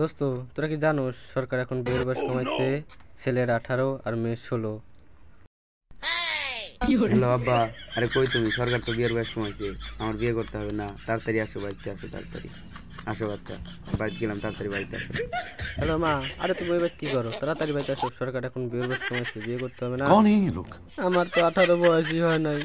দোস্ত তোরা কি জানোস সরকার এখন বিয়ের বয়স oh, কমাইছে ছেলের আঠারো আর মেয়ের ষোলো হ্যালো আব্বা আরে কই তুমি সরকার তো বিয়ের বয়স কমাইছে আমার বিয়ে করতে হবে না তাড়াতাড়ি আসো বাড়িতে আসো তাড়াতাড়ি আসো বাচ্চা বাড়িতে গেলাম তাড়াতাড়ি বাড়িতে আসো হ্যালো মা আরে তুমি এবার কি করো তাড়াতাড়ি বাড়িতে আসো সরকার এখন বিয়ের বয়স কমাইছে বিয়ে করতে হবে না আমার তো আঠারো বয়সই হয় নাই